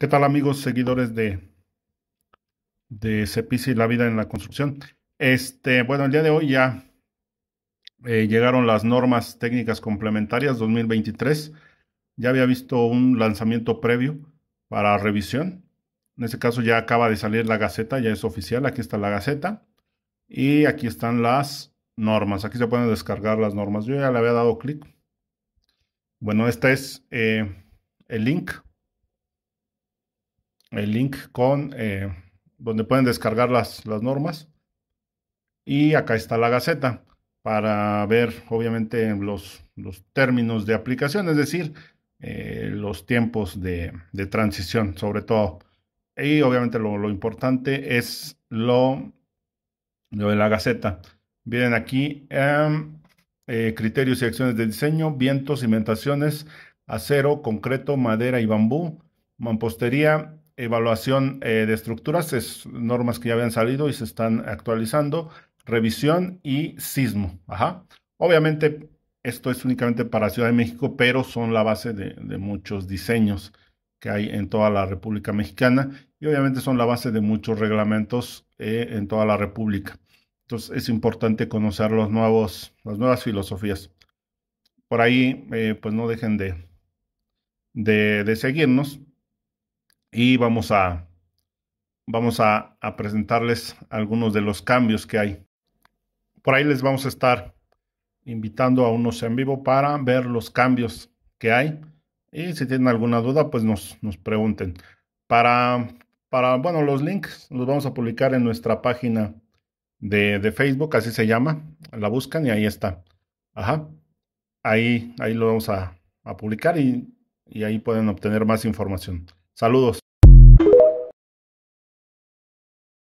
¿Qué tal amigos seguidores de, de Cepici y la vida en la construcción? Este, bueno, el día de hoy ya eh, llegaron las normas técnicas complementarias 2023. Ya había visto un lanzamiento previo para revisión. En este caso ya acaba de salir la Gaceta, ya es oficial. Aquí está la Gaceta. Y aquí están las normas. Aquí se pueden descargar las normas. Yo ya le había dado clic. Bueno, este es eh, el link el link con eh, donde pueden descargar las, normas. Y acá está la Gaceta para ver obviamente los, los términos de aplicación, es decir, eh, los tiempos de, transición sobre todo. Y obviamente lo, importante es lo, lo, de la Gaceta. Vienen aquí em, eh, criterios y acciones de diseño, vientos, cimentaciones, acero, concreto, madera y bambú, mampostería, evaluación eh, de estructuras, es normas que ya habían salido y se están actualizando, revisión y sismo. Obviamente, esto es únicamente para Ciudad de México, pero son la base de, muchos diseños que hay en toda la República Mexicana y obviamente son la base de muchos reglamentos eh, en toda la República. Entonces es importante conocer los nuevos, las nuevas filosofías. Por ahí, eh, pues no dejen de, de seguirnos y vamos a, vamos a, presentarles algunos de los cambios que hay. Por ahí les vamos a estar invitando a unos en vivo para ver los cambios que hay. Y si tienen alguna duda, pues nos, nos pregunten. Para, para, bueno, los links los vamos a publicar en nuestra página de, Facebook, así se llama. La buscan y ahí está. Ajá. Ahí, ahí lo vamos a, a publicar y, y ahí pueden obtener más información. Saludos.